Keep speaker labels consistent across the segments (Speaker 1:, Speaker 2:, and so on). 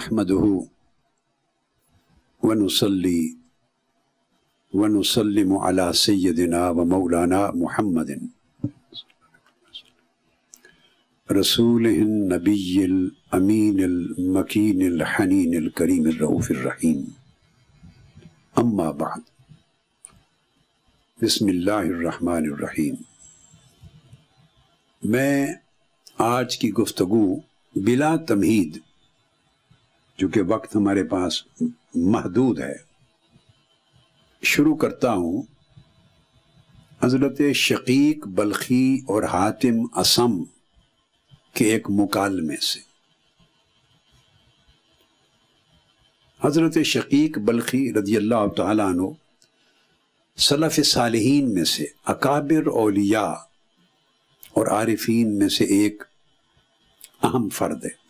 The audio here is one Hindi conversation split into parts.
Speaker 1: अहमदह वनसली वनसलम अला सैदना व मौलाना मोहम्मद रसूल नबील अमीन मकीन हनीन करीम रऊफ़िलरहीम अम्मा बाद बसमीम मैं आज की गुफ्तगु बिला तमहीद चूँकि वक्त हमारे पास महदूद है शुरू करता हूं हजरत शकीक बल्खी और हातिम असम के एक मुकालमे से हजरत शकीक बल्खी रजी अल्लाह तु सलफ़ सालहीन में से अकाबिर ओलिया और आरिफीन में से एक अहम फ़र्द है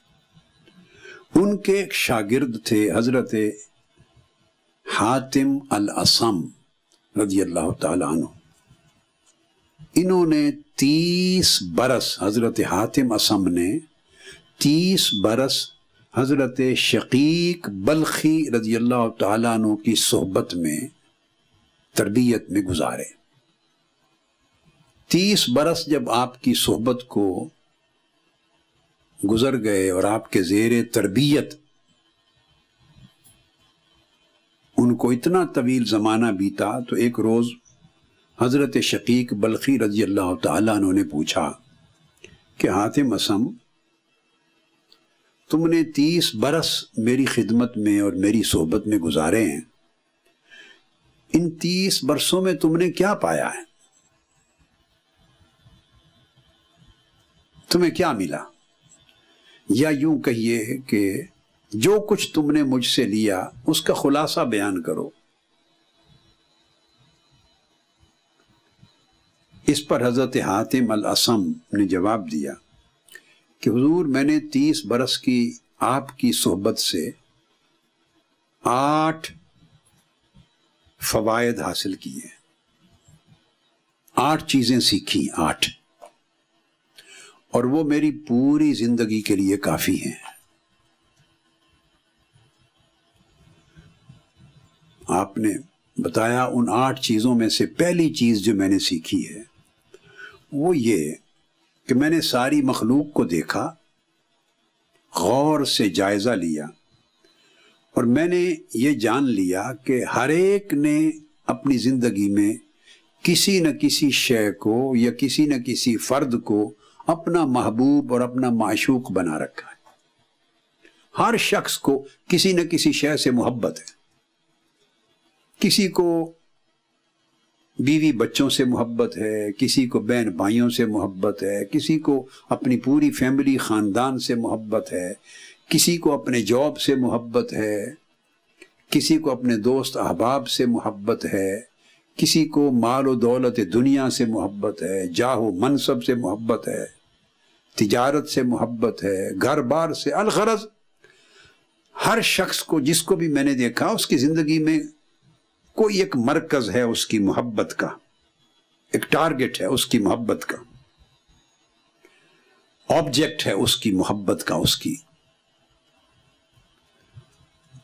Speaker 1: उनके एक शागिर्द थे हजरत हातिम अल असम रजी अल्लाह तु इन्होंने तीस बरस हजरत हातिम असम ने तीस बरस हजरत शकीक बल्खी रजी अल्लाह तु की सोहबत में तरबियत में गुजारे तीस बरस जब आपकी सोहबत को गुजर गए और आपके जेर तरबियत उनको इतना तवील ज़माना बीता तो एक रोज़ हज़रत शकीक बल्खी रजी अल्लाह तुमने पूछा कि हातिम असम तुमने तीस बरस मेरी खिदमत में और मेरी सोहबत में गुजारे हैं इन तीस बरसों में तुमने क्या पाया है तुम्हें क्या मिला या यूं कहिए कि जो कुछ तुमने मुझसे लिया उसका खुलासा बयान करो इस पर हजरत हातिम अल असम ने जवाब दिया कि हुजूर मैंने तीस बरस की आपकी सोहबत से आठ फवायद हासिल किए आठ चीजें सीखी आठ और वो मेरी पूरी जिंदगी के लिए काफी है आपने बताया उन आठ चीजों में से पहली चीज जो मैंने सीखी है वो ये कि मैंने सारी मखलूक को देखा गौर से जायजा लिया और मैंने ये जान लिया कि हर एक ने अपनी जिंदगी में किसी न किसी शय को या किसी न किसी फर्द को अपना महबूब और अपना माशूक बना रखा है हर शख्स को किसी न किसी शय से मोहब्बत है किसी को बीवी बच्चों से मोहब्बत है किसी को बहन भाइयों से मोहब्बत है किसी को अपनी पूरी फैमिली ख़ानदान से मोहब्बत है किसी को अपने जॉब से मोहब्बत है किसी को अपने दोस्त अहबाब से मोहब्बत है किसी को माल और दौलत दुनिया से मोहब्बत है जाहो मनसब से मोहब्बत है तिजारत से मोहब्बत है घर बार से अलखरज हर शख्स को जिसको भी मैंने देखा उसकी ज़िंदगी में कोई एक मरकज़ है उसकी मोहब्बत का एक टारगेट है उसकी मोहब्बत का ऑब्जेक्ट है उसकी मोहब्बत का उसकी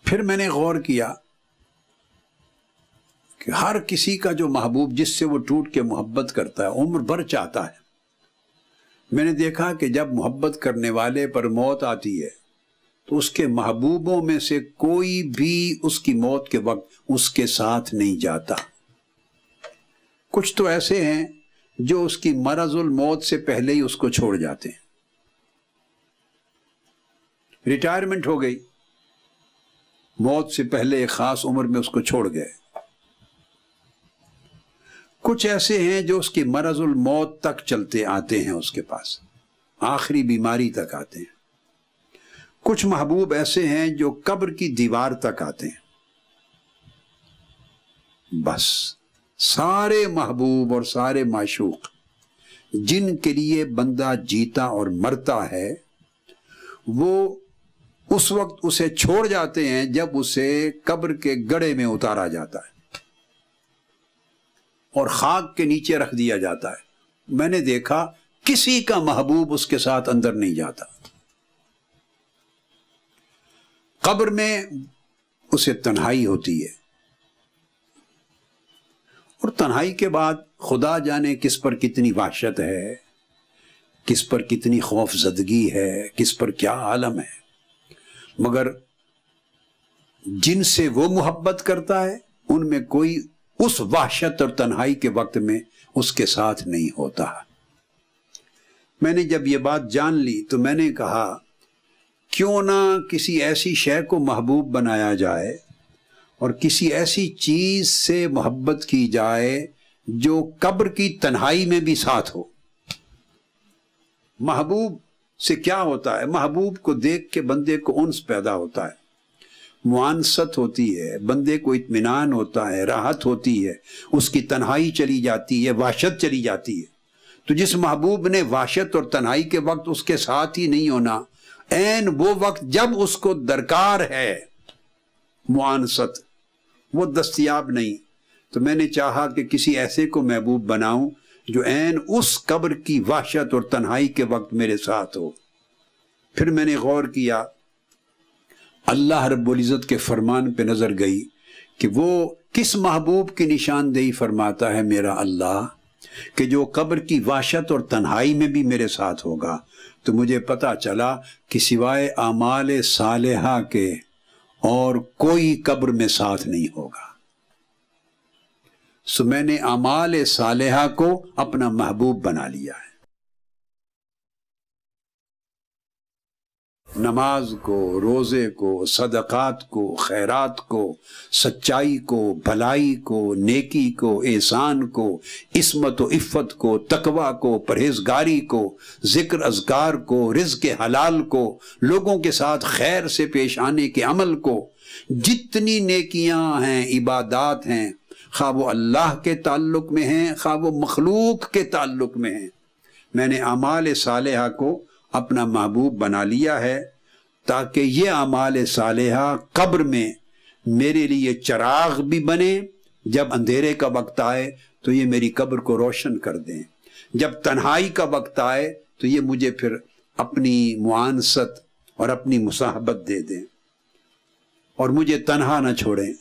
Speaker 1: फिर मैंने गौर किया हर किसी का जो महबूब जिससे वो टूट के मोहब्बत करता है उम्र भर चाहता है मैंने देखा कि जब मोहब्बत करने वाले पर मौत आती है तो उसके महबूबों में से कोई भी उसकी मौत के वक्त उसके साथ नहीं जाता कुछ तो ऐसे हैं जो उसकी मरजुल मौत से पहले ही उसको छोड़ जाते हैं रिटायरमेंट हो गई मौत से पहले एक खास उम्र में उसको छोड़ गए कुछ ऐसे हैं जो उसके मरजुल मौत तक चलते आते हैं उसके पास आखिरी बीमारी तक आते हैं कुछ महबूब ऐसे हैं जो कब्र की दीवार तक आते हैं बस सारे महबूब और सारे माशूक जिनके लिए बंदा जीता और मरता है वो उस वक्त उसे छोड़ जाते हैं जब उसे कब्र के गड़े में उतारा जाता है और खाक के नीचे रख दिया जाता है मैंने देखा किसी का महबूब उसके साथ अंदर नहीं जाता कब्र में उसे तन्हाई होती है और तन्हाई के बाद खुदा जाने किस पर कितनी वाशत है किस पर कितनी खौफ जदगी है किस पर क्या आलम है मगर जिनसे वो मोहब्बत करता है उनमें कोई उस वाहशत और तन्हाई के वक्त में उसके साथ नहीं होता मैंने जब यह बात जान ली तो मैंने कहा क्यों ना किसी ऐसी शय को महबूब बनाया जाए और किसी ऐसी चीज से मोहब्बत की जाए जो कब्र की तन्हाई में भी साथ हो महबूब से क्या होता है महबूब को देख के बंदे को उन्स पैदा होता है मुआनसत होती है बंदे को इतमान होता है राहत होती है उसकी तन्हाई चली जाती है वाशत चली जाती है तो जिस महबूब ने वाशत और तन्हाई के वक्त उसके साथ ही नहीं होना एन वो वक्त जब उसको दरकार है मुआनसत वो दस्तियाब नहीं तो मैंने चाहा कि किसी ऐसे को महबूब बनाऊं जो एन उस कब्र की वाशत और तन्हाई के वक्त मेरे साथ हो फिर मैंने गौर किया अल्लाह रबुल्ज़त के फरमान पे नज़र गई कि वो किस महबूब की निशानदेही फरमाता है मेरा अल्लाह कि जो कब्र की वाशत और तन्हाई में भी मेरे साथ होगा तो मुझे पता चला कि सिवाय आमाल सालहा के और कोई कब्र में साथ नहीं होगा सो मैंने आमाल सालहा को अपना महबूब बना लिया है नमाज को रोज़े को सदक़ात को खैरात को सच्चाई को भलाई को नेकी को एहसान को इसमत इफ़त को तकवा को परहेजगारी को ज़िक्र अजगार को रिज के हलाल को लोगों के साथ खैर से पेश आने के अमल को जितनी नेकियां हैं इबादात हैं खा वो अल्लाह के ताल्लुक में हैं खा वो मखलूक के ताल्लुक में हैं मैंने अमाल साल को अपना महबूब बना लिया है ताकि ये अमाल साल कब्र में मेरे लिए चराग भी बने जब अंधेरे का वक्त आए तो ये मेरी कब्र को रोशन कर दें जब तन्हाई का वक्त आए तो ये मुझे फिर अपनी मुआनसत और अपनी मुसाहबत दे दें और मुझे तनहा ना छोड़ें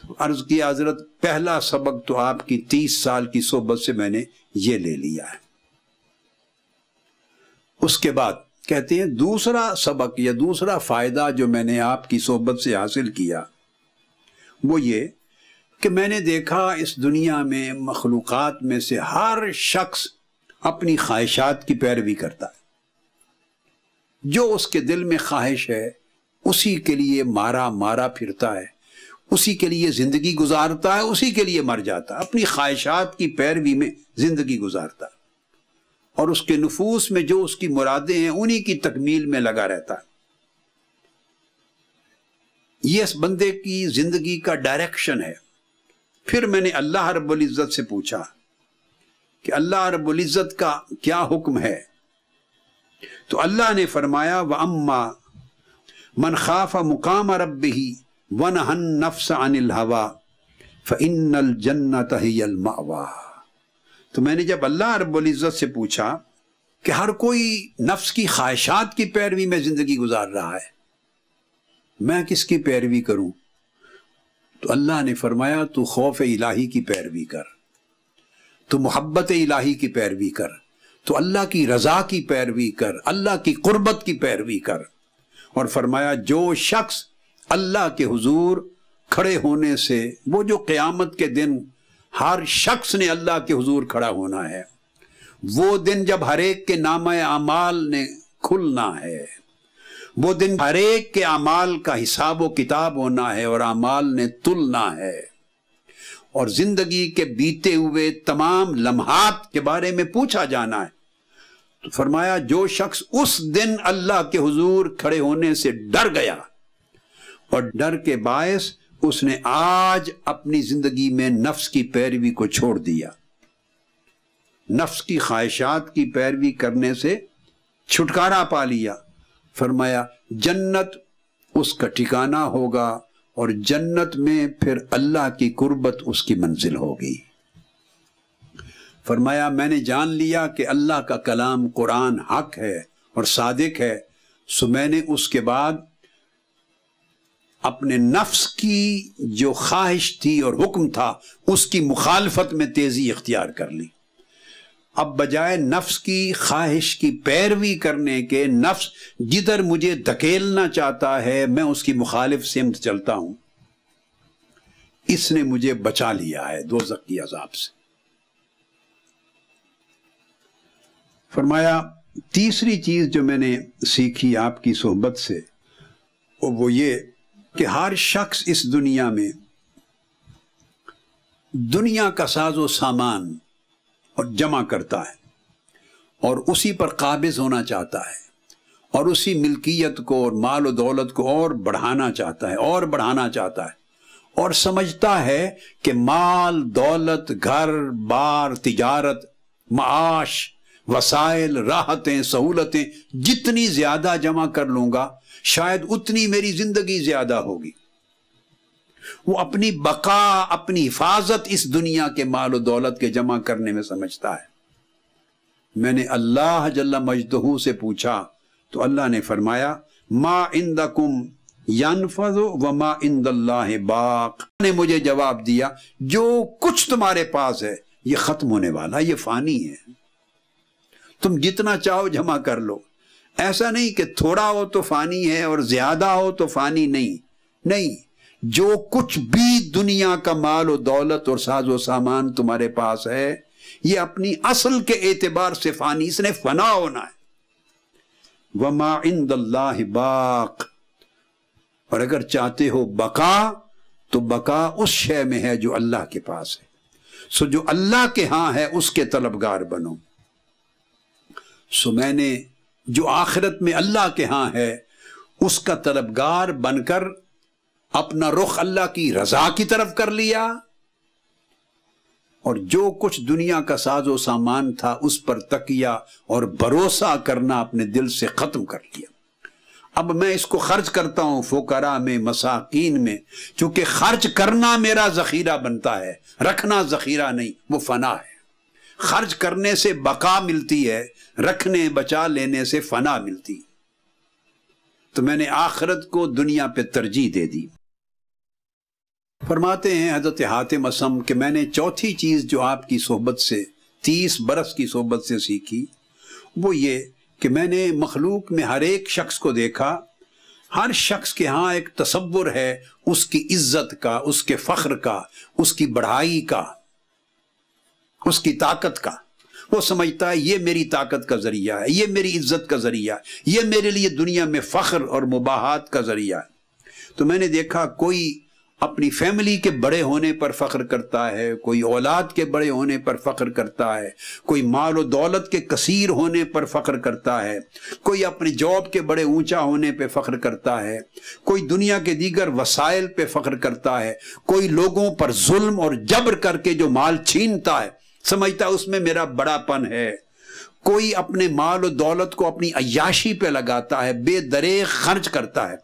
Speaker 1: तो अर्ज़ की हजरत पहला सबक तो आपकी तीस साल की सोबत से मैंने ये ले लिया है उसके बाद कहते हैं दूसरा सबक या दूसरा फायदा जो मैंने आपकी सोहबत से हासिल किया वो ये कि मैंने देखा इस दुनिया में मखलूक में से हर शख्स अपनी ख्वाहिशात की पैरवी करता है जो उसके दिल में ख्वाहिश है उसी के लिए मारा मारा फिरता है उसी के लिए ज़िंदगी गुजारता है उसी के लिए मर जाता है अपनी ख्वाहिशात की पैरवी में ज़िंदगी गुजारता है और उसके नफूस में जो उसकी मुरादें हैं उन्हीं की तकमील में लगा रहता है यह इस बंदे की जिंदगी का डायरेक्शन है फिर मैंने अल्लाह रब्ज़त से पूछा कि अल्लाह रब्ज़त का क्या हुक्म है तो अल्लाह ने फरमाया व अम्मा मन खाफा मुकाम रब ही वन हन नफ्स अनिल हवा फ़ इन जन्नत ही अलमावा तो मैंने जब अल्लाह रब्ज़त से पूछा कि हर कोई नफ्स की ख्वाहिशात की पैरवी में ज़िंदगी गुजार रहा है मैं किसकी पैरवी करूं तो अल्लाह ने फरमाया तू खौफ इलाही की पैरवी कर तू मोहब्बत इलाही की पैरवी कर तो अल्लाह की रज़ा की पैरवी कर अल्लाह की कुर्बत की पैरवी कर और फरमाया जो शख्स अल्लाह के हुजूर खड़े होने से वो जो क्यामत के दिन हर शख्स ने अल्लाह के हुजूर खड़ा होना है वो दिन जब हरेक के नाम अमाल ने खुलना है वो दिन हरेक के अमाल का हिसाब किताब होना है और अमाल ने तुलना है और जिंदगी के बीते हुए तमाम लम्हात के बारे में पूछा जाना है तो फरमाया जो शख्स उस दिन अल्लाह के हुजूर खड़े होने से डर गया और डर के बायस उसने आज अपनी जिंदगी में नफ्स की पैरवी को छोड़ दिया नफ्स की ख्वाहिशात की पैरवी करने से छुटकारा पा लिया फरमाया जन्नत उसका ठिकाना होगा और जन्नत में फिर अल्लाह की कुर्बत उसकी मंजिल होगी फरमाया मैंने जान लिया कि अल्लाह का कलाम कुरान हक है और सादिक है सो मैंने उसके बाद अपने नफ्स की जो ख्वाहिश थी और हुक्म था उसकी मुखालफत में तेज़ी इख्तियार कर ली अब बजाय नफ्स की ख्वाहिश की पैरवी करने के नफ्स जिधर मुझे धकेलना चाहता है मैं उसकी मुखालिफ सिमत चलता हूं इसने मुझे बचा लिया है दो की अजाब से फरमाया तीसरी चीज जो मैंने सीखी आपकी सोहबत से वो ये कि हर शख्स इस दुनिया में दुनिया का साजो सामान और जमा करता है और उसी पर काबिज होना चाहता है और उसी मिल्कियत को और माल और दौलत को और बढ़ाना चाहता है और बढ़ाना चाहता है और समझता है कि माल दौलत घर बार तिजारत माश वसाइल राहतें सहूलतें जितनी ज्यादा जमा कर लूंगा शायद उतनी मेरी जिंदगी ज्यादा होगी वो अपनी बका अपनी हिफाजत इस दुनिया के माल दौलत के जमा करने में समझता है मैंने अल्लाह जल्ला मजदहू से पूछा तो अल्लाह ने फरमाया मा इंदकुम यनफजो व मा इंद बाक ने मुझे जवाब दिया जो कुछ तुम्हारे पास है ये खत्म होने वाला ये फानी है तुम जितना चाहो जमा कर लो ऐसा नहीं कि थोड़ा हो तो फानी है और ज्यादा हो तो फानी नहीं नहीं जो कुछ भी दुनिया का माल और दौलत और साजो सामान तुम्हारे पास है ये अपनी असल के एतबार से फानी इसने फना होना है वमा इन बाक और अगर चाहते हो बका तो बका उस शय में है जो अल्लाह के पास है सो जो अल्लाह के हां है उसके तलबगार बनो सो मैंने जो आखिरत में अल्लाह के यहां है उसका तलबगार बनकर अपना रुख अल्लाह की रजा की तरफ कर लिया और जो कुछ दुनिया का साजो सामान था उस पर तकिया और भरोसा करना अपने दिल से खत्म कर लिया अब मैं इसको खर्च करता हूं फोकरा में मसाकीन में चूंकि खर्च करना मेरा जखीरा बनता है रखना जखीरा नहीं वो फना है खर्च करने से बका मिलती है रखने बचा लेने से फना मिलती तो मैंने आखरत को दुनिया पे तरजीह दे दी फरमाते हैं हजरत हातिम असम कि मैंने चौथी चीज जो आपकी सोहबत से तीस बरस की सोहबत से सीखी वो ये कि मैंने मखलूक में हर एक शख्स को देखा हर शख्स के यहाँ एक तस्वुर है उसकी इज्जत का उसके फख्र का उसकी बढ़ाई का उसकी ताकत का वो समझता है ये मेरी ताकत का जरिया है ये मेरी इज्जत का जरिया है ये मेरे लिए दुनिया में फख्र और मुबाहत का जरिया है तो मैंने देखा कोई अपनी फैमिली के बड़े होने पर फख्र करता है कोई औलाद के बड़े होने पर फख्र करता है कोई माल और दौलत के कसीर होने पर फख्र करता है कोई अपने जॉब के बड़े ऊंचा होने पर फख्र करता है कोई दुनिया के दीगर वसाइल पर फख्र करता है कोई लोगों पर जुल्म और जबर करके जो माल छीनता है समझता उसमें मेरा बड़ापन है कोई अपने माल और दौलत को अपनी अयाशी पे लगाता है बेदरे खर्च करता है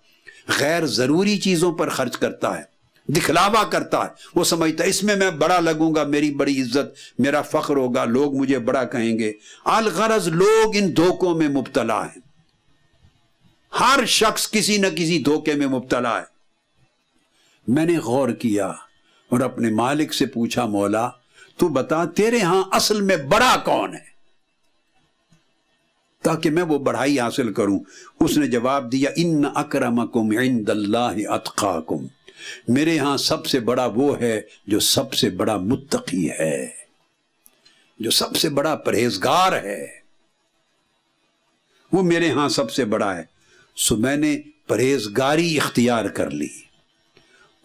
Speaker 1: गैर ज़रूरी चीज़ों पर खर्च करता है दिखलावा करता है वो समझता है इसमें मैं बड़ा लगूंगा मेरी बड़ी इज्जत मेरा फख्र होगा लोग मुझे बड़ा कहेंगे अलगरज लोग इन धोखों में मुबतला है हर शख्स किसी न किसी धोखे में मुबतला है मैंने गौर किया और अपने मालिक से पूछा मौला तू बता तेरे यहां असल में बड़ा कौन है ताकि मैं वो बढ़ाई हासिल करूं उसने जवाब दिया इन अक्रमकुम इन अतकाकुम मेरे यहां सबसे बड़ा वो है जो सबसे बड़ा मुत्तकी है जो सबसे बड़ा परहेजगार है वो मेरे यहां सबसे बड़ा है सो मैंने परहेजगारी इख्तियार कर ली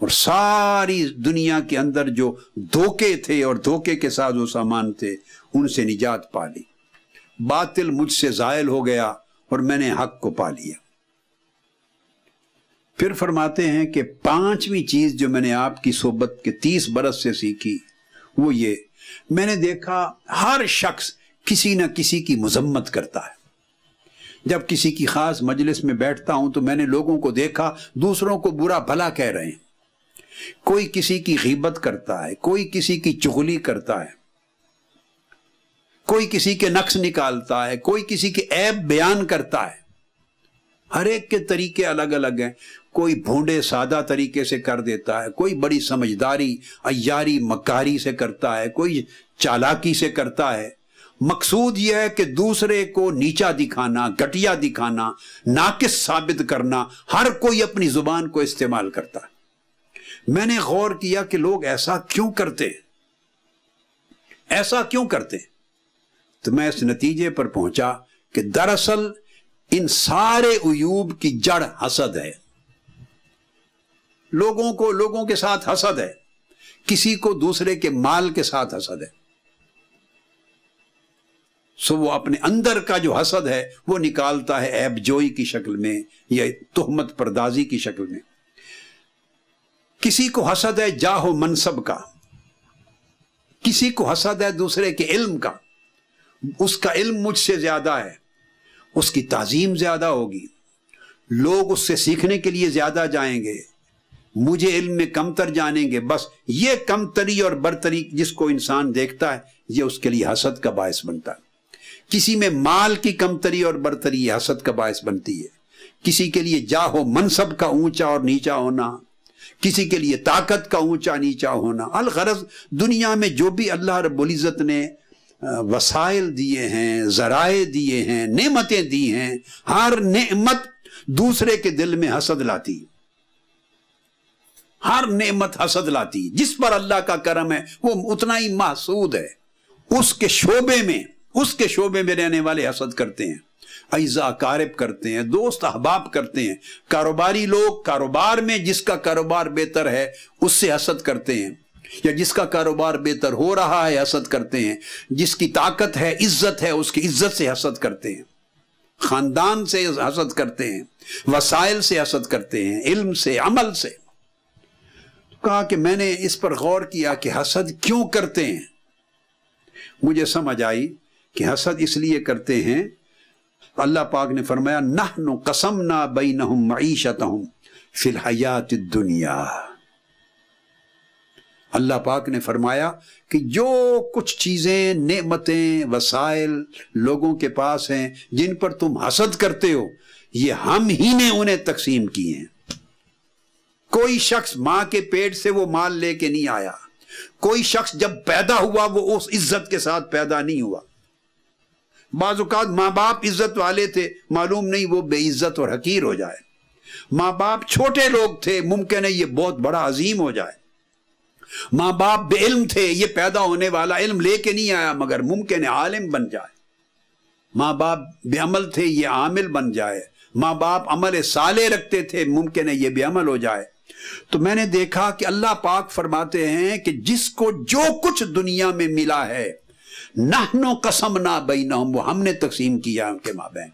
Speaker 1: और सारी दुनिया के अंदर जो धोखे थे और धोखे के साथ जो सामान थे उनसे निजात पा ली बातिल मुझसे जायल हो गया और मैंने हक को पा लिया फिर फरमाते हैं कि पांचवी चीज जो मैंने आपकी सोबत के तीस बरस से सीखी वो ये मैंने देखा हर शख्स किसी ना किसी की मजम्मत करता है जब किसी की खास मजलिस में बैठता हूं तो मैंने लोगों को देखा दूसरों को बुरा भला कह रहे हैं कोई किसी की हिब्बत करता है कोई किसी की चुगली करता है कोई किसी के नक्श निकालता है कोई किसी के ऐप बयान करता है हर एक के तरीके अलग अलग हैं कोई भूडे सादा तरीके से कर देता है कोई बड़ी समझदारी अयारी मकारी से करता है कोई चालाकी से करता है मकसूद यह है कि दूसरे को नीचा दिखाना घटिया दिखाना नाकिस साबित करना हर कोई अपनी जुबान को इस्तेमाल करता है मैंने गौर किया कि लोग ऐसा क्यों करते ऐसा क्यों करते तो मैं इस नतीजे पर पहुंचा कि दरअसल इन सारे उयूब की जड़ हसद है लोगों को लोगों के साथ हसद है किसी को दूसरे के माल के साथ हसद है सो वो अपने अंदर का जो हसद है वो निकालता है ऐबजोई की शक्ल में या तोहमत परदाजी की शक्ल में किसी को हसद है जाहो मनसब का किसी को हसद है दूसरे के इल्म का उसका इल्म मुझसे ज्यादा है उसकी ताजीम ज्यादा होगी लोग उससे सीखने के लिए ज्यादा जाएंगे मुझे इल्म में कमतर जानेंगे बस ये कमतरी और बरतरी जिसको इंसान देखता है ये उसके लिए हसद का बायस बनता है किसी में माल की कमतरी और बरतरी हसद का बायस बनती है किसी के लिए जाहो मनसब का ऊंचा और नीचा होना किसी के लिए ताकत का ऊंचा नीचा होना अलगरज दुनिया में जो भी अल्लाह रब्ज़त ने वसाइल दिए हैं ज़राए दिए हैं नेमतें दी हैं हर नेमत दूसरे के दिल में हसद लाती हर नेमत हसद लाती जिस पर अल्लाह का करम है वो उतना ही महसूद है उसके शोबे में उसके शोबे में रहने वाले हसद करते हैं अज़ा कारब करते हैं दोस्त अहबाब करते हैं कारोबारी लोग कारोबार में जिसका कारोबार बेहतर है उससे हसद करते हैं या जिसका कारोबार बेहतर हो रहा है हसद करते हैं जिसकी ताकत है इज्जत है उसकी इज्जत से हसद करते हैं खानदान से हसद करते हैं वसाइल से हसद करते हैं इल्म से अमल से तो कहा कि मैंने इस पर गौर किया कि हसद क्यों करते हैं मुझे समझ आई कि हसद इसलिए करते हैं तो अल्लाह पाक ने फरमाया नह नो कसम ना बई नहम मीशत फिर फिलहयात दुनिया अल्लाह पाक ने फरमाया कि जो कुछ चीज़ें नेमतें वसाइल लोगों के पास हैं जिन पर तुम हसद करते हो ये हम ही ने उन्हें तकसीम किए हैं कोई शख्स मां के पेट से वो माल लेके नहीं आया कोई शख्स जब पैदा हुआ वो उस इज्जत के साथ पैदा नहीं हुआ बाजुकात माँ बाप इज्जत वाले थे मालूम नहीं वो बेइज्जत और हकीर हो जाए माँ बाप छोटे लोग थे मुमकिन है ये बहुत बड़ा अजीम हो जाए माँ बाप इल्म थे ये पैदा होने वाला इल्म लेके नहीं आया मगर मुमकिन है आलिम बन जाए माँ बाप बेअमल थे ये आमिल बन जाए माँ बाप अमल साले रखते थे मुमकिन है ये बेअमल हो जाए तो मैंने देखा कि अल्लाह पाक फरमाते हैं कि जिसको जो कुछ दुनिया में मिला है नहनो कसम ना बई वो हमने तकसीम किया उनके बहन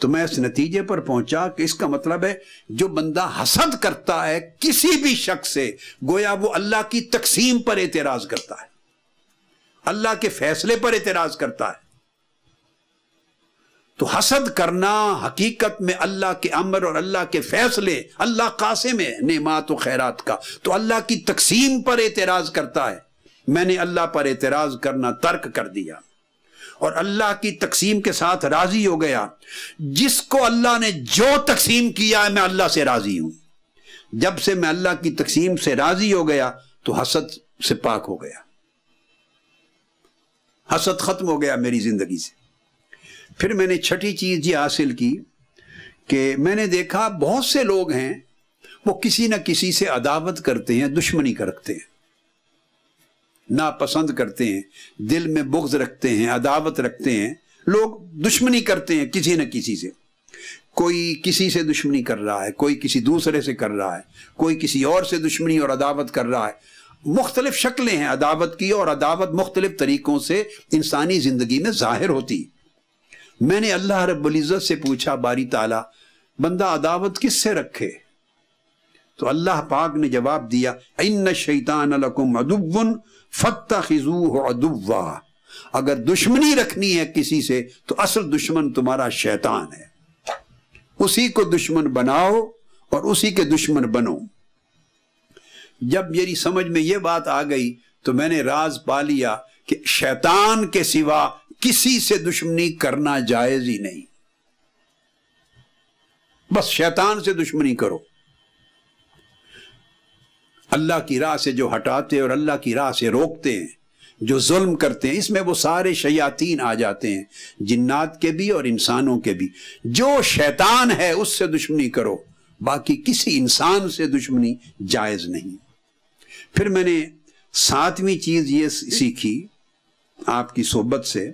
Speaker 1: तो मैं इस नतीजे पर पहुंचा कि इसका मतलब है जो बंदा हसद करता है किसी भी शख्स से गोया वो अल्लाह की तकसीम पर एतराज करता है अल्लाह के फैसले पर एतराज करता है तो हसद करना हकीकत में अल्लाह के अमर और अल्लाह के फैसले अल्लाह कासे में नेमात व खैरात का तो अल्लाह की तकसीम पर एतराज करता है मैंने अल्लाह पर एतराज़ करना तर्क कर दिया और अल्लाह की तकसीम के साथ राजी हो गया जिसको अल्लाह ने जो तकसीम किया है मैं अल्लाह से राजी हूं जब से मैं अल्लाह की तकसीम से राजी हो गया तो हसद से पाक हो गया हसद खत्म हो गया मेरी जिंदगी से फिर मैंने छठी चीज ये हासिल की कि मैंने देखा बहुत से लोग हैं वो किसी ना किसी से अदावत करते हैं दुश्मनी करते हैं नापसंद करते हैं दिल में बुग्ज रखते हैं अदावत रखते हैं लोग दुश्मनी करते हैं किसी न किसी से कोई किसी से दुश्मनी कर रहा है कोई किसी दूसरे से कर रहा है कोई किसी और से दुश्मनी और अदावत कर रहा है मुख्तलिफ शक्लें हैं अदावत की और अदावत मुख्तलिफ तरीक़ों से इंसानी ज़िंदगी में ज़ाहिर होती मैंने अल्लाह रब्ज़त से पूछा बारी ताला बंदा अदावत किस से रखे तो अल्लाह पाक ने जवाब दिया इन शैतान लकुम अदुबन फत्ता खिजू अदुवा अगर दुश्मनी रखनी है किसी से तो असल दुश्मन तुम्हारा शैतान है उसी को दुश्मन बनाओ और उसी के दुश्मन बनो जब मेरी समझ में यह बात आ गई तो मैंने राज पा लिया कि शैतान के सिवा किसी से दुश्मनी करना जायज ही नहीं बस शैतान से दुश्मनी करो अल्लाह की राह से जो हटाते और अल्लाह की राह से रोकते हैं जो जुल्म करते हैं इसमें वो सारे शयातीन आ जाते हैं जिन्नात के भी और इंसानों के भी जो शैतान है उससे दुश्मनी करो बाकी किसी इंसान से दुश्मनी जायज़ नहीं फिर मैंने सातवीं चीज़ ये सीखी आपकी सोबत से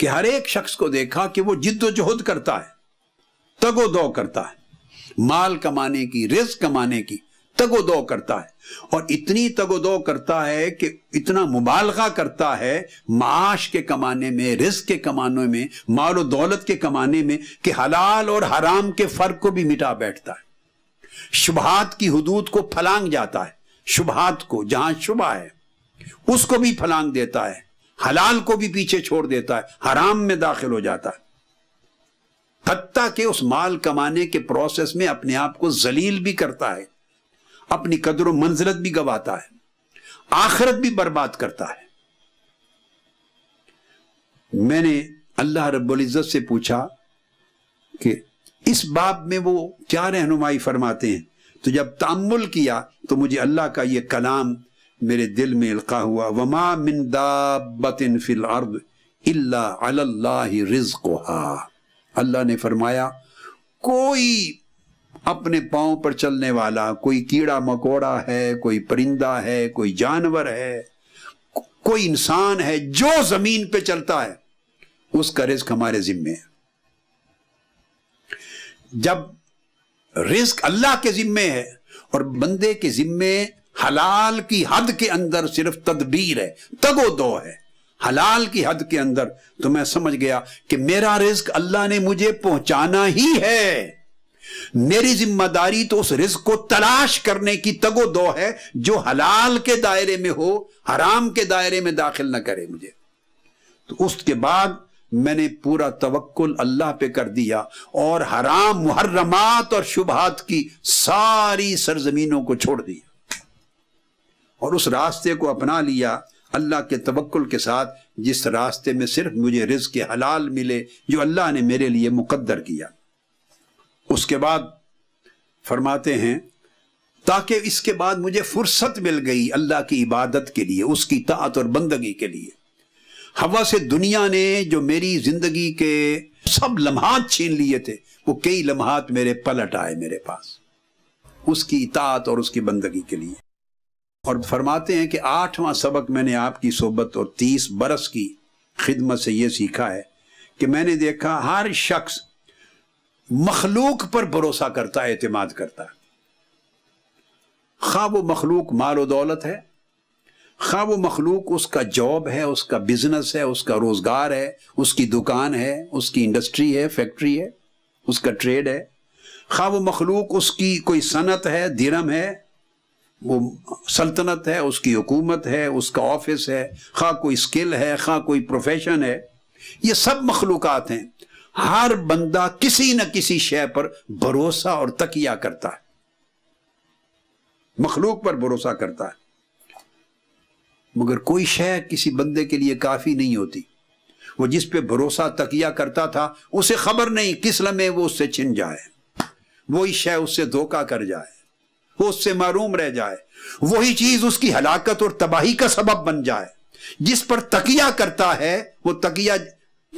Speaker 1: कि हर एक शख्स को देखा कि वो जिद्दोजहद करता है तगो दो करता है माल कमाने की रिस्क कमाने की तगोदो करता है और इतनी तगोदो करता है कि इतना मुबालगा करता है माश के कमाने में रिस्क के कमाने में माल और दौलत के कमाने में कि हलाल और हराम के फर्क को भी मिटा बैठता है शुभात की हदूद को फलांग जाता है शुभात को जहां शुभा है उसको भी फलांग देता है हलाल को भी पीछे छोड़ देता है हराम में दाखिल हो जाता है हत्या के उस माल कमाने के प्रोसेस में अपने आप को जलील भी करता है अपनी कदर मंजिलत भी गवाता है आखिरत भी बर्बाद करता है मैंने अल्लाह रब्ज़त से पूछा कि इस बाब में वो क्या रहनुमाई फरमाते हैं तो जब तामुल किया तो मुझे अल्लाह का ये कलाम मेरे दिल में इल्का हुआ वमा मिन दाबतिन फिल अर्द अल्लाह रिज्क़ुहा अल्लाह ने फरमाया कोई अपने पांव पर चलने वाला कोई कीड़ा मकोड़ा है कोई परिंदा है कोई जानवर है कोई इंसान है जो जमीन पे चलता है उसका रिस्क हमारे जिम्मे है जब रिस्क अल्लाह के जिम्मे है और बंदे के जिम्मे हलाल की हद के अंदर सिर्फ तदबीर है तगो दो है हलाल की हद के अंदर तो मैं समझ गया कि मेरा रिस्क अल्लाह ने मुझे पहुंचाना ही है मेरी जिम्मेदारी तो उस रिस्क को तलाश करने की तगो दो है जो हलाल के दायरे में हो हराम के दायरे में दाखिल ना करे मुझे तो उसके बाद मैंने पूरा तवक्ल अल्लाह पे कर दिया और हराम मुहर्रमात और शुभहात की सारी सरजमीनों को छोड़ दिया और उस रास्ते को अपना लिया अल्लाह के तवक्ल के साथ जिस रास्ते में सिर्फ मुझे रिज के हलाल मिले जो अल्लाह ने मेरे लिए मुकद्दर किया उसके बाद फरमाते हैं ताकि इसके बाद मुझे फुर्सत मिल गई अल्लाह की इबादत के लिए उसकी तात और बंदगी के लिए हवा से दुनिया ने जो मेरी जिंदगी के सब लम्हात छीन लिए थे वो कई लम्हात मेरे पलट आए मेरे पास उसकी इतात और उसकी बंदगी के लिए और फरमाते हैं कि आठवां सबक मैंने आपकी सोबत और तीस बरस की खिदमत से यह सीखा है कि मैंने देखा हर शख्स मखलूक पर भरोसा करता है अतमाद करता है खा वो मखलूक माल व दौलत है खा वो मखलूक उसका जॉब है उसका बिजनेस है उसका रोजगार है उसकी दुकान है उसकी इंडस्ट्री है फैक्ट्री है उसका ट्रेड है खा वो मखलूक उसकी कोई सनत है दिरम है वो सल्तनत है उसकी हुकूमत है उसका ऑफिस है खा कोई स्किल है खा कोई प्रोफेशन है ये सब मखलूक हैं हर बंदा किसी न किसी शय पर भरोसा और तकिया करता है मखलूक पर भरोसा करता है मगर कोई शय किसी बंदे के लिए काफी नहीं होती वो जिस पे भरोसा तकिया करता था उसे खबर नहीं किस लम्हे वो उससे छिन जाए वही शय उससे धोखा कर जाए वो उससे मरूम रह जाए वही चीज उसकी हलाकत और तबाही का सबब बन जाए जिस पर तकिया करता है वो तकिया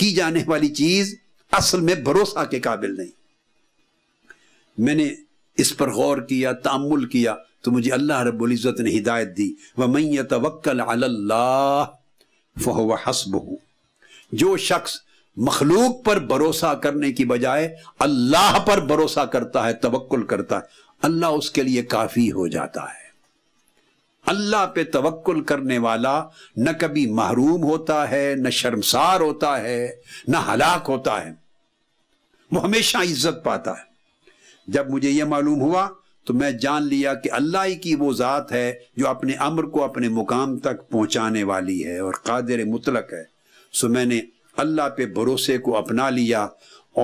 Speaker 1: की जाने वाली चीज असल में भरोसा के काबिल नहीं मैंने इस पर गौर किया तामुल किया तो मुझे अल्लाह रब्ज़त ने हिदायत दी व मैं तवक्ल अल्लाह हसब जो शख्स मखलूक पर भरोसा करने की बजाय अल्लाह पर भरोसा करता है तवक्ल करता है अल्लाह उसके लिए काफ़ी हो जाता है अल्लाह पे तवक्ल करने वाला न कभी महरूम होता है न शर्मसार होता है न हलाक होता है वो हमेशा इज्जत पाता है जब मुझे यह मालूम हुआ तो मैं जान लिया कि अल्लाह ही की वो ज़ात है जो अपने अमर को अपने मुकाम तक पहुंचाने वाली है और कादिर मुतलक है सो मैंने अल्लाह पे भरोसे को अपना लिया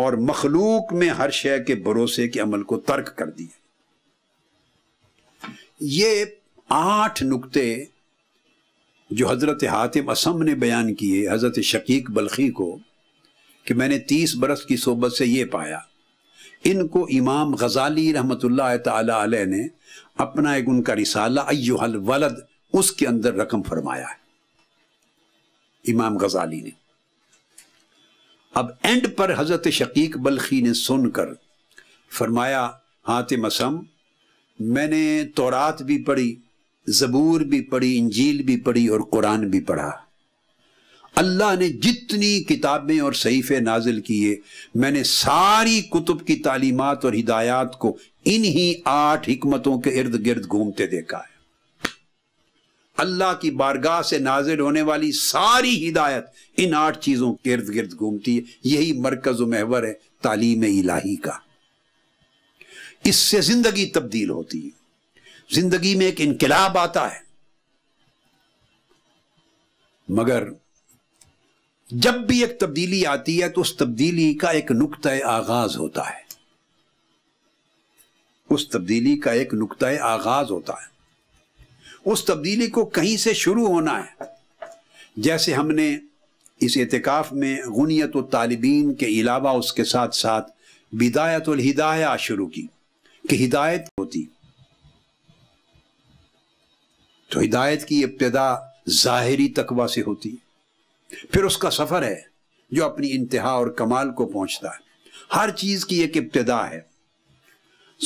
Speaker 1: और मखलूक में हर शय के भरोसे के अमल को तर्क कर दिया ये आठ नुकते जो हज़रत हातिम असम ने बयान किए हज़रत शकीक बल्खी को कि मैंने तीस बरस की सोबत से ये पाया इनको इमाम गजाली रहमत ने अपना एक उनका रिसाला अयोहल वलद उसके अंदर रकम फरमाया है इमाम गजाली ने अब एंड पर हजरत शकीक बल्खी ने सुनकर फरमाया हाथ मसम मैंने तोरात भी पढ़ी जबूर भी पढ़ी इंजील भी पढ़ी और कुरान भी पढ़ा अल्लाह ने जितनी किताबें और सहीफ़े नाजिल किए मैंने सारी कुतुब की तालीमत और हिदायत को इन्हीं आठ हमतों के इर्द गिर्द घूमते देखा है अल्लाह की बारगाह से नाजिल होने वाली सारी हिदायत इन आठ चीज़ों के इर्द गिर्द घूमती है यही मरकज़ महवर है तालीम इलाही का इससे ज़िंदगी तब्दील होती है ज़िंदगी में एक इनकलाब आता है मगर जब भी एक तब्दीली आती है तो उस तब्दीली का एक नुकता आगाज होता है उस तब्दीली का एक नुकतः आगाज होता है उस तब्दीली को कहीं से शुरू होना है जैसे हमने इस एहतिकाफ में गुनियत तालिबीन के अलावा उसके साथ साथ बिदायत हिदाया शुरू की कि हिदायत होती तो हिदायत की इब्तदा ज़ाहरी तकवा से होती है फिर उसका सफर है जो अपनी इंतहा और कमाल को पहुंचता है हर चीज की एक इब्तदा है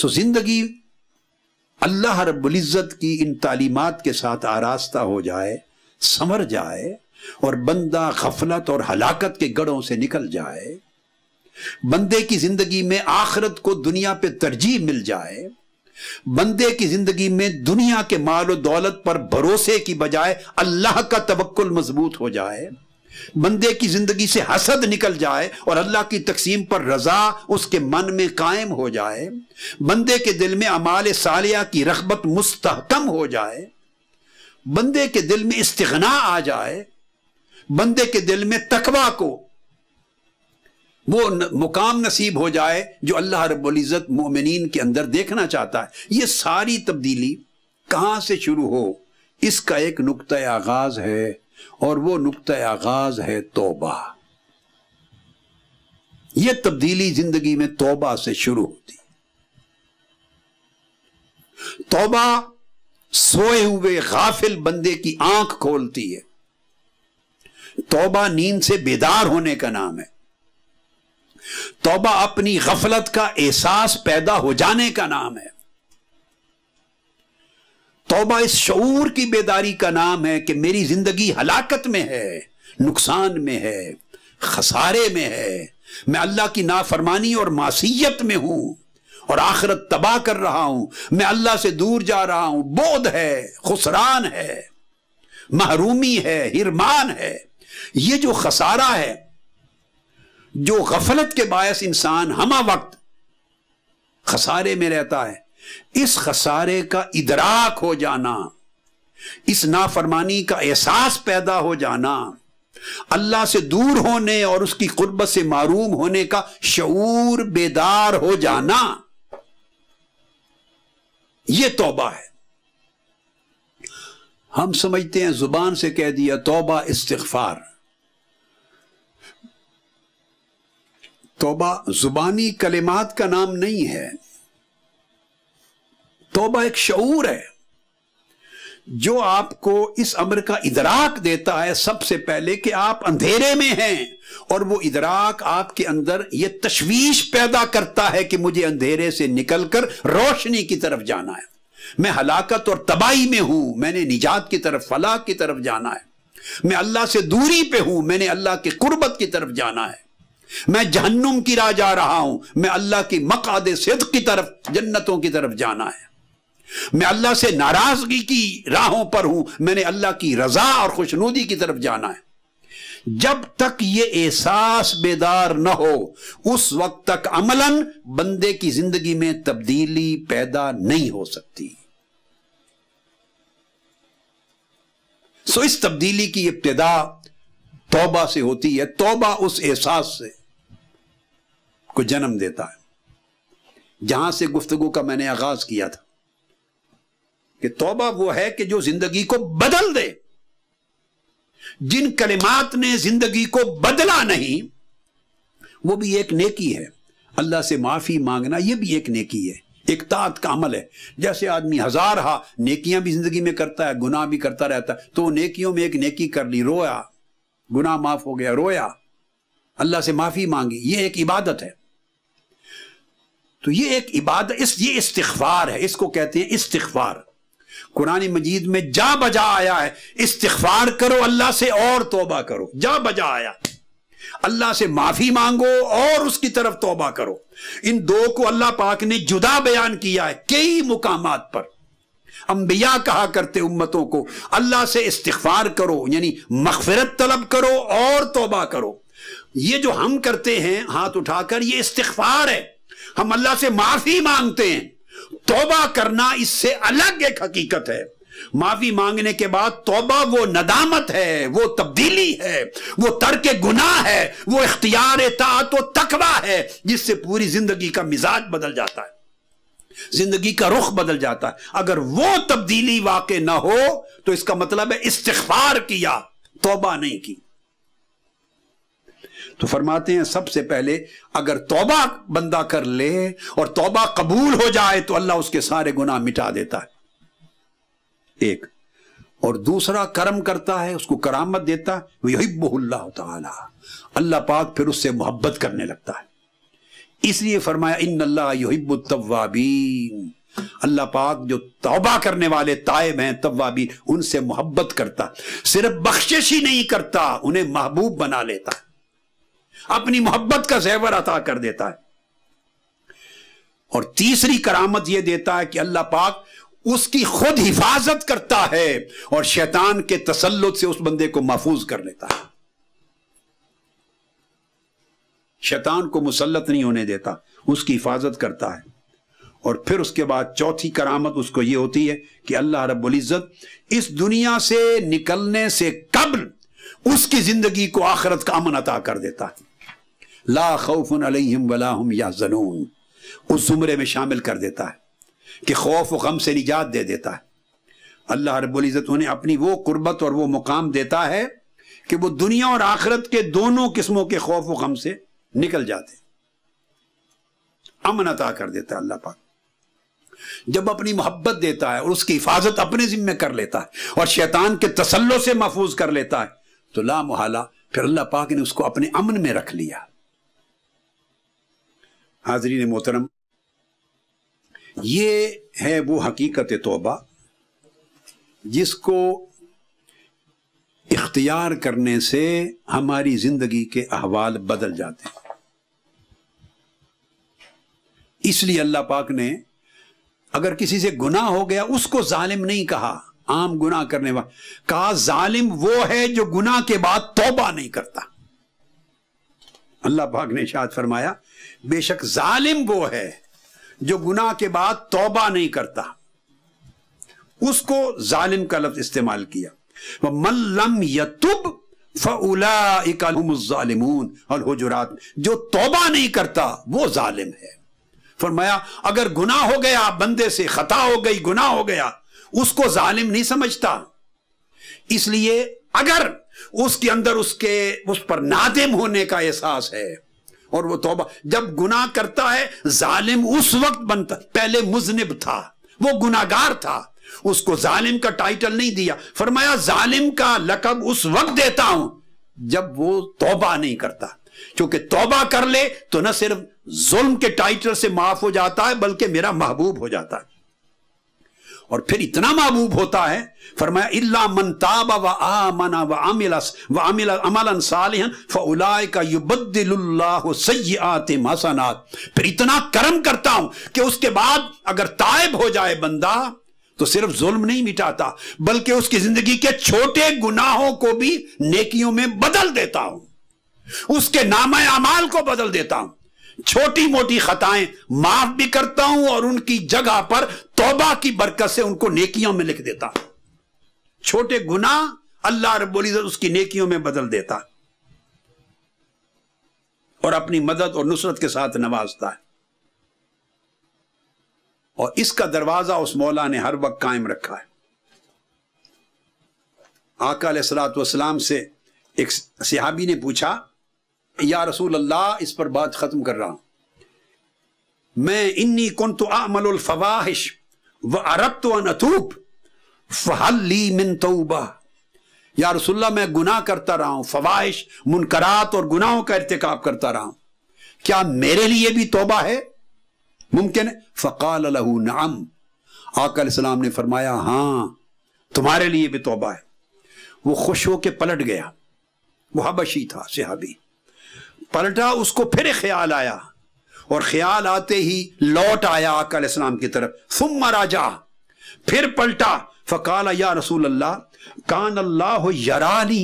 Speaker 1: सो जिंदगी अल्लाह रबुल्जत की इन तालीमत के साथ आरास्ता हो जाए समर जाए और बंदा गफलत और हलाकत के गढ़ों से निकल जाए बंदे की जिंदगी में आखरत को दुनिया पे तरजीह मिल जाए बंदे की जिंदगी में दुनिया के माल और दौलत पर भरोसे की बजाय अल्लाह का तवक्ल मजबूत हो जाए बंदे की जिंदगी से हसद निकल जाए और अल्लाह की तकसीम पर रजा उसके मन में कायम हो जाए बंदे के दिल में अमाल सालिया की रगबत मुस्तकम हो जाए बंदे के दिल में इस्तना आ जाए बंदे के दिल में तकवा को वो न, मुकाम नसीब हो जाए जो अल्लाह रबुल्जत मोमिन के अंदर देखना चाहता है ये सारी तब्दीली कहां से शुरू हो इसका एक नुकता आगाज़ है और वो नुकतः आगाज है तोबा ये तब्दीली जिंदगी में तोबा से शुरू होती तोबा सोए हुए गाफिल बंदे की आंख खोलती है तोबा नींद से बेदार होने का नाम है तोबा अपनी गफलत का एहसास पैदा हो जाने का नाम है तोबा इस शूर की बेदारी का नाम है कि मेरी जिंदगी हलाकत में है नुकसान में है खसारे में है मैं अल्लाह की नाफरमानी और मासीत में हूं और आखिरत तबाह कर रहा हूं मैं अल्लाह से दूर जा रहा हूं बोध है खुसरान है महरूमी है हिरमान है ये जो खसारा है जो गफलत के बायस इंसान हमा वक्त खसारे में रहता है इस खसारे का इदराक हो जाना इस नाफरमानी का एहसास पैदा हो जाना अल्लाह से दूर होने और उसकी कुर्बत से मारूम होने का शूर बेदार हो जाना यह तोबा है हम समझते हैं जुबान से कह दिया तोबा इस्तफार तोबा जुबानी कलिमात का नाम नहीं है तोबा एक शूर है जो आपको इस अमर का इदराक देता है सबसे पहले कि आप अंधेरे में हैं और वो इदराक आपके अंदर ये तशवीश पैदा करता है कि मुझे अंधेरे से निकलकर रोशनी की तरफ जाना है मैं हलाकत और तबाही में हूं मैंने निजात की तरफ फलाह की तरफ जाना है मैं अल्लाह से दूरी पे हूं मैंने अल्लाह की कुर्बत की तरफ जाना है मैं जहन्नुम की राह जा रहा हूं मैं अल्लाह की मकाद सिद की तरफ जन्नतों की तरफ जाना है मैं अल्लाह से नाराजगी की राहों पर हूं मैंने अल्लाह की रजा और खुशनूदी की तरफ जाना है जब तक ये एहसास बेदार न हो उस वक्त तक अमलन बंदे की जिंदगी में तब्दीली पैदा नहीं हो सकती सो इस तब्दीली की इब्तदा तौबा से होती है तौबा उस एहसास से को जन्म देता है जहां से गुफ्तगु का मैंने आगाज किया था कि तोबा वो है कि जो जिंदगी को बदल दे जिन कलिमात ने जिंदगी को बदला नहीं वो भी एक नेकी है अल्लाह से माफी मांगना ये भी एक नेकी है एक तात का अमल है जैसे आदमी हजार हा नेकियां भी जिंदगी में करता है गुनाह भी करता रहता है तो नेकियों में एक नेकी कर ली रोया गुनाह माफ हो गया रोया अल्लाह से माफी मांगी ये एक इबादत है तो ये एक इबादत इस ये इस्तफार है इसको कहते हैं इस्तफार कुरानी मजीद में जा बजा आया है इस्तफार करो अल्लाह से और तोबा करो जा बजा आया अल्लाह से माफी मांगो और उसकी तरफ तोबा करो इन दो को अल्लाह पाक ने जुदा बयान किया है कई मुकाम पर अंबिया कहा करते उम्मतों को अल्लाह से इस्तफार करो यानी मखफरत तलब करो और तोबा करो ये जो हम करते हैं हाथ उठाकर ये इस्तफार है हम अल्लाह से माफी मांगते हैं तोबा करना इससे अलग एक हकीकत है माफी मांगने के बाद तोबा वो नदामत है वो तब्दीली है वो तर्क गुना है वो इख्तियार तो तकवा है जिससे पूरी जिंदगी का मिजाज बदल जाता है जिंदगी का रुख बदल जाता है अगर वो तब्दीली वाकई ना हो तो इसका मतलब है इस्तार किया तोबा नहीं की तो फरमाते हैं सबसे पहले अगर तोबा बंदा कर ले और तोबा कबूल हो जाए तो अल्लाह उसके सारे गुनाह मिटा देता है एक और दूसरा कर्म करता है उसको करामत देता है वही बहुल्ला अल्लाह पाक फिर उससे मोहब्बत करने लगता है इसलिए फरमाया इन अल्लाह अल्लाह पाक जो तौबा करने वाले तायब हैं तवाबीन उनसे मोहब्बत करता सिर्फ बख्शिश ही नहीं करता उन्हें महबूब बना लेता है अपनी मोहब्बत का जेवर अता कर देता है और तीसरी करामत यह देता है कि अल्लाह पाक उसकी खुद हिफाजत करता है और शैतान के तसलुत से उस बंदे को महफूज कर लेता है शैतान को मुसलत नहीं होने देता उसकी हिफाजत करता है और फिर उसके बाद चौथी करामत उसको यह होती है कि अल्लाह रब्बुल इज़्ज़त इस दुनिया से निकलने से कबल उसकी जिंदगी को आखरत का अमन अता कर देता है ला खौफन अलैहिम या जनून उस ज़ुमरे में शामिल कर देता है कि खौफ व गम से निजात दे देता है अल्लाह रबुल्ज़त उन्हें अपनी वो कुर्बत और वो मुकाम देता है कि वो दुनिया और आखरत के दोनों किस्मों के खौफ व गम से निकल जाते अमन अता कर देता है अल्लाह पाक जब अपनी मोहब्बत देता है और उसकी हिफाजत अपने जिम्मे कर लेता है और शैतान के तसल्लो से महफूज कर लेता है तो ला फिर अल्लाह पाक ने उसको अपने अमन में रख लिया हाजरीन मोहतरम ये है वो हकीकत तोबा जिसको इख्तियार करने से हमारी जिंदगी के अहवाल बदल जाते हैं इसलिए अल्लाह पाक ने अगर किसी से गुनाह हो गया उसको जालिम नहीं कहा आम गुनाह करने वाला कहा जालिम वो है जो गुनाह के बाद तोबा नहीं करता अल्लाह पाक ने शायद फरमाया बेशक जालिम वो है जो गुनाह के बाद तौबा नहीं करता उसको जालिम का लफ्ज इस्तेमाल किया वह मल्लम यतुब फ़लामून और हजरात जो तौबा नहीं करता वो जालिम है फरमाया अगर गुनाह हो गया बंदे से खता हो गई गुनाह हो गया उसको जालिम नहीं समझता इसलिए अगर उसके अंदर उसके उस पर नादिम होने का एहसास है और वो तोबा जब गुनाह करता है जालिम उस वक्त बनता पहले मुजनिब था वो गुनागार था उसको जालिम का टाइटल नहीं दिया फरमाया जालिम का लकब उस वक्त देता हूं जब वो तोबा नहीं करता क्योंकि तोबा कर ले तो ना सिर्फ जुल्म के टाइटल से माफ हो जाता है बल्कि मेरा महबूब हो जाता है और फिर इतना महबूब होता है फरमाया इल्ला मन व आमना व आमिलस व आमिल अमलन सालिहन फउलाए का फिर इतना करम करता हूं कि उसके बाद अगर तायब हो जाए बंदा तो सिर्फ जुल्म नहीं मिटाता बल्कि उसकी जिंदगी के छोटे गुनाहों को भी नेकियों में बदल देता हूं उसके नामा अमाल को बदल देता हूं छोटी मोटी खताएं माफ भी करता हूं और उनकी जगह पर तोबा की बरकत से उनको नेकियों में लिख देता हूं छोटे गुना अल्लाह रब्बुल इज्जत उसकी नेकियों में बदल देता और अपनी मदद और नुसरत के साथ नवाजता है और इसका दरवाजा उस मौला ने हर वक्त कायम रखा है आका सलात से एक सिहाबी ने पूछा या रसूल अल्लाह इस पर बात ख़त्म कर रहा हूं मैं इन्नी कन तो फवाहिश व अरब तो अनतूब फहली मिन तोबा या रसुल्ला मैं गुनाह करता रहा हूं फवाहिश मुनकरात और गुनाहों का इरतकब करता रहा हूं क्या मेरे लिए भी तोबा है मुमकिन है फ़काल लहू नाम आकल इस्लाम ने फरमाया हां तुम्हारे लिए भी तोबा है वो खुश होकर पलट गया वो हबशी था सिहाबी पलटा उसको फिर ख्याल आया और ख्याल आते ही लौट आया अकल इस्लाम की तरफ सुम राजा फिर पलटा फ़काल या रसूल अल्लाह कान अल्लाह यरानी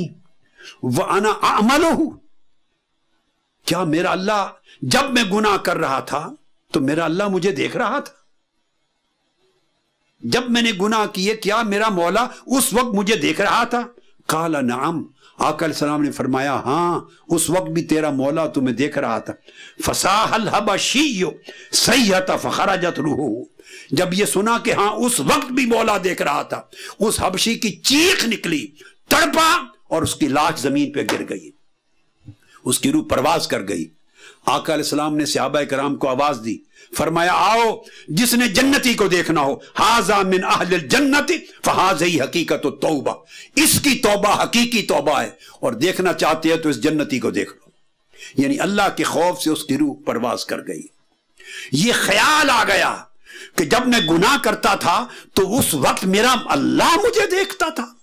Speaker 1: व अना अमल क्या मेरा अल्लाह जब मैं गुनाह कर रहा था तो मेरा अल्लाह मुझे देख रहा था जब मैंने गुनाह किए क्या मेरा मौला उस वक्त मुझे देख रहा था काला नाम आकल सलाम ने फरमाया हाँ उस वक्त भी तेरा मौला तुम्हें देख रहा था फसाहल हबाशी सही था फखरा जत जब ये सुना कि हाँ उस वक्त भी मौला देख रहा था उस हबशी की चीख निकली तड़पा और उसकी लाश जमीन पे गिर गई उसकी रूह परवाज कर गई आकल सलाम ने सहाबा कराम को आवाज दी फरमाया आओ जिसने जन्नती को देखना हो हाजा मिन अहल जन्नत फहाज ही हकीकत तो तौबा इसकी तौबा हकीकी तौबा है और देखना चाहते हैं तो इस जन्नती को देख लो यानी अल्लाह के खौफ से उसकी रूह परवास कर गई ये ख्याल आ गया कि जब मैं गुनाह करता था तो उस वक्त मेरा अल्लाह मुझे देखता था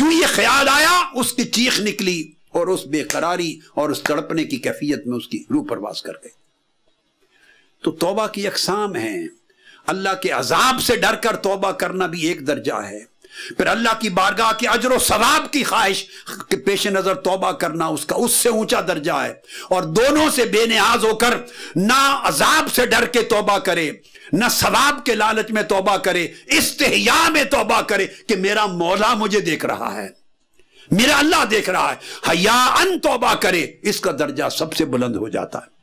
Speaker 1: जो ये ख्याल आया उसकी चीख निकली और उस बेकरारी और उस तड़पने की कैफियत में उसकी रूह परवास कर गई तो तोबा की अकसाम है अल्लाह के अजाब से डर कर तोबा करना भी एक दर्जा है फिर अल्लाह की बारगाह के अजर सवाब की ख्वाहिश के पेश नज़र तोबा करना उसका उससे ऊंचा दर्जा है और दोनों से बेनहाज होकर ना अजाब से डर के तोबा करे ना सवाब के लालच में तोबा करे इस्तेया में तोबा करे कि मेरा मौला मुझे देख रहा है मेरा अल्लाह देख रहा है हया अन तोबा करे इसका दर्जा सबसे बुलंद हो जाता है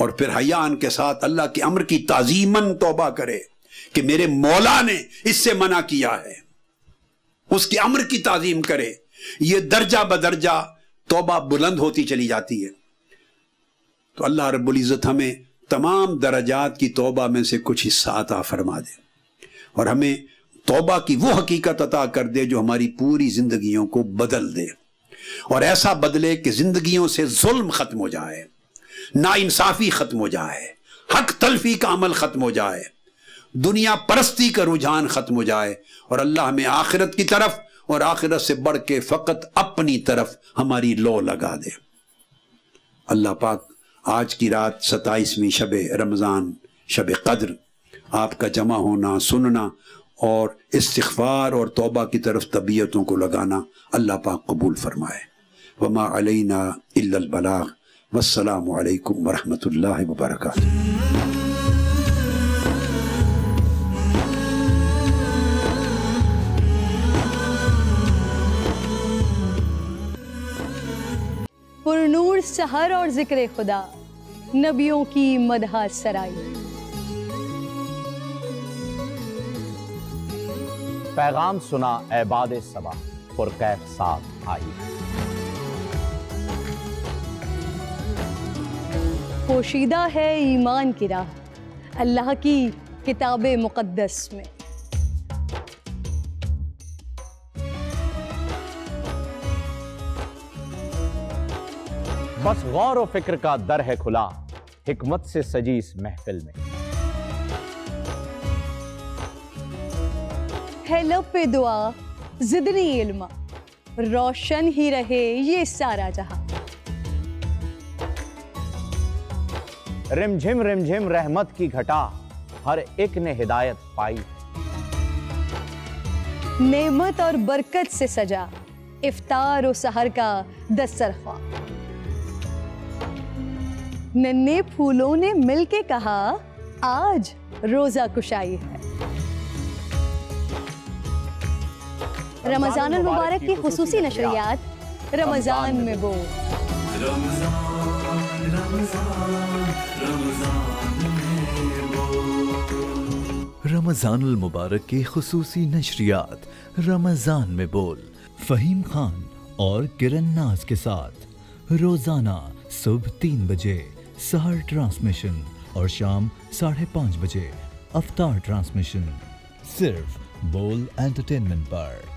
Speaker 1: और फिर हयान के साथ अल्लाह के अमर की ताजीमन तोबा करे कि मेरे मौला ने इससे मना किया है उसके अमर की ताजीम करे यह दर्जा बदर्जा तोबा बुलंद होती चली जाती है तो अल्लाह रबुल्ज़त हमें तमाम दर्जात की तोबा में से कुछ हिस्सा अता फरमा दे और हमें तोबा की वो हकीकत अता कर दे जो हमारी पूरी जिंदगियों को बदल दे और ऐसा बदले कि जिंदगियों से जुल्म खत्म हो जाए नाइंसाफ़ी ख़त्म हो जाए हक तलफी का अमल ख़त्म हो जाए दुनिया परस्ती का रुझान ख़त्म हो जाए और अल्लाह हमें आखिरत की तरफ और आखिरत से बढ़ के फ़कत अपनी तरफ हमारी लो लगा दे अल्लाह पाक आज की रात सताईसवीं शब रमज़ान शब कद्र आपका जमा होना सुनना और इस्तार और तोबा की तरफ तबीयतों को लगाना अल्लाह पाक कबूल फरमाए वमा अलना इल्लल वसलम वरहमल वबरक पुरनूर सहर और जिक्र खुदा नबियों की मदहा सराई पैगाम सुना ऐबाद सबा पुरकैफ साथ आई पोशीदा है ईमान की राह अल्लाह की किताब मुक़दस में बस गौर व फिक्र का दर है खुला हिकमत से सजी इस महफिल में है लब पे दुआ जिदनी इल्मा रोशन ही रहे ये सारा जहां रिमझिम रिमझिम रहमत की घटा हर एक ने हिदायत पाई नेमत और बरकत से सजा इफ्तार और सहर का दस्तरख्वा नन्हे फूलों ने मिलके कहा आज रोजा कुशाई है रमजान मुबारक की खसूसी नशरियात रमजान में बो रमजान, रमजान। रमज़ान मुबारक के खसूसी नशरियात रमज़ान में बोल फ़हीम खान और किरण नाज के साथ रोज़ाना सुबह तीन बजे सहर ट्रांसमिशन और शाम साढ़े पाँच बजे अवतार ट्रांसमिशन सिर्फ बोल एंटरटेनमेंट पर